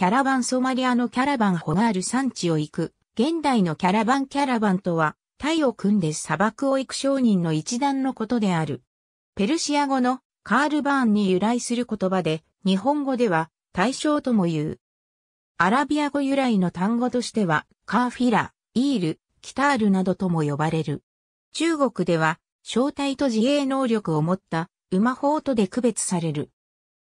キャラバンソマリアのキャラバンホガール産地を行く、現代のキャラバンキャラバンとは、タイを組んで砂漠を行く商人の一団のことである。ペルシア語のカールバーンに由来する言葉で、日本語では対象とも言う。アラビア語由来の単語としては、カーフィラ、イール、キタールなどとも呼ばれる。中国では、正体と自衛能力を持った馬法とで区別される。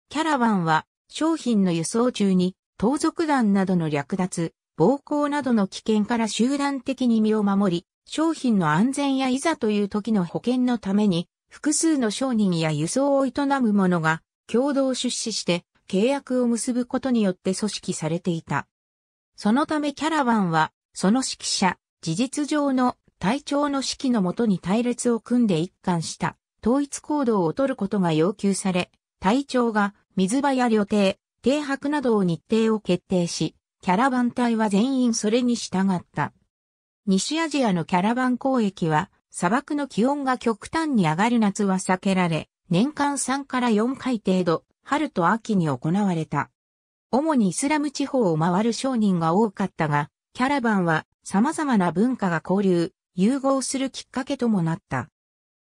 キャラバンは商品の輸送中に盗賊団などの略奪、暴行などの危険から集団的に身を守り、商品の安全やいざという時の保険のために、複数の商人や輸送を営む者が共同出資して契約を結ぶことによって組織されていた。そのためキャラバンは、その指揮者、事実上の隊長の指揮のもとに隊列を組んで一貫した統一行動を取ることが要求され、隊長が水場や旅程、停泊などを日程を決定し、キャラバン隊は全員それに従った。西アジアのキャラバン交易は、砂漠の気温が極端に上がる夏は避けられ、年間3から4回程度、春と秋に行われた。主にイスラム地方を回る商人が多かったが、キャラバンは様々な文化が交流、融合するきっかけともなった。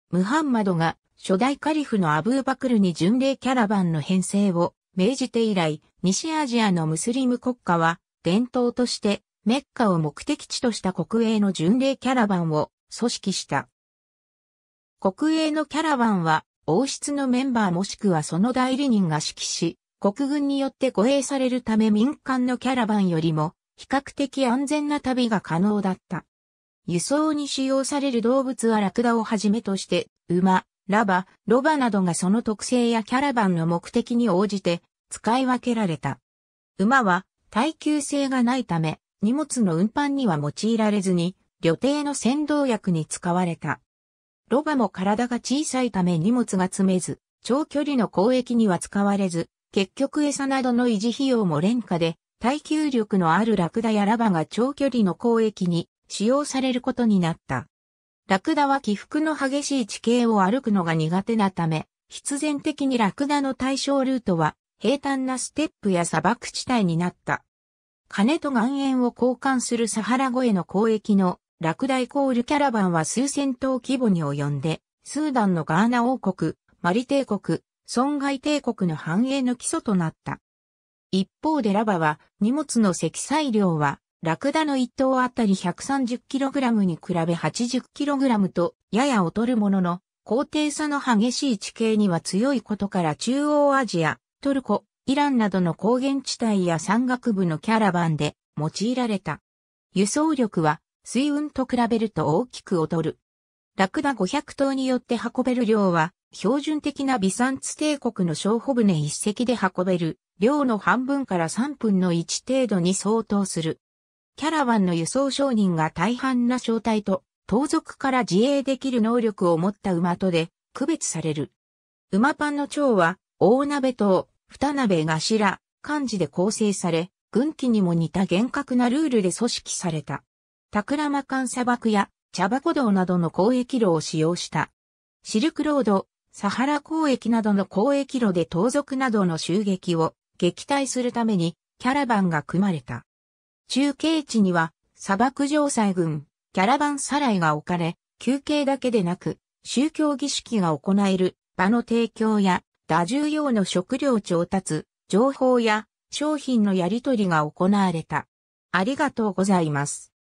ムハンマドが初代カリフのアブーバクルに巡礼キャラバンの編成を命じて以来、西アジアのムスリム国家は、伝統として、メッカを目的地とした国営の巡礼キャラバンを組織した。国営のキャラバンは、王室のメンバーもしくはその代理人が指揮し、国軍によって護衛されるため民間のキャラバンよりも、比較的安全な旅が可能だった。輸送に使用される動物はラクダをはじめとして、馬、ラバ、ロバなどがその特性やキャラバンの目的に応じて使い分けられた。馬は耐久性がないため荷物の運搬には用いられずに旅程の先導役に使われた。ロバも体が小さいため荷物が積めず、長距離の交易には使われず、結局餌などの維持費用も廉価で、耐久力のあるラクダやラバが長距離の交易に使用されることになった。ラクダは起伏の激しい地形を歩くのが苦手なため、必然的にラクダの対象ルートは平坦なステップや砂漠地帯になった。金と岩塩を交換するサハラ越えの交易のラクダイコールキャラバンは数千頭規模に及んで、スーダンのガーナ王国、マリ帝国、損害帝国の繁栄の基礎となった。一方でラバは荷物の積載量はラクダの1頭あたり 130kg に比べ 80kg とやや劣るものの、高低差の激しい地形には強いことから中央アジア、トルコ、イランなどの高原地帯や山岳部のキャラバンで用いられた。輸送力は水運と比べると大きく劣る。ラクダ500頭によって運べる量は、標準的なビサンツ帝国の小帆船一隻で運べる量の半分から3分の1程度に相当する。キャラバンの輸送商人が大半な正体と、盗賊から自衛できる能力を持った馬とで、区別される。馬パンの蝶は、大鍋と、二鍋頭、漢字で構成され、軍旗にも似た厳格なルールで組織された。タクラマカン砂漠や、茶箱道などの交易路を使用した。シルクロード、サハラ交易などの交易路で盗賊などの襲撃を撃退するためにキャラバンが組まれた。中継地には、砂漠城塞群、キャラバンサライが置かれ、休憩だけでなく、宗教儀式が行える場の提供や、打重用の食料調達、情報や商品のやり取りが行われた。ありがとうございます。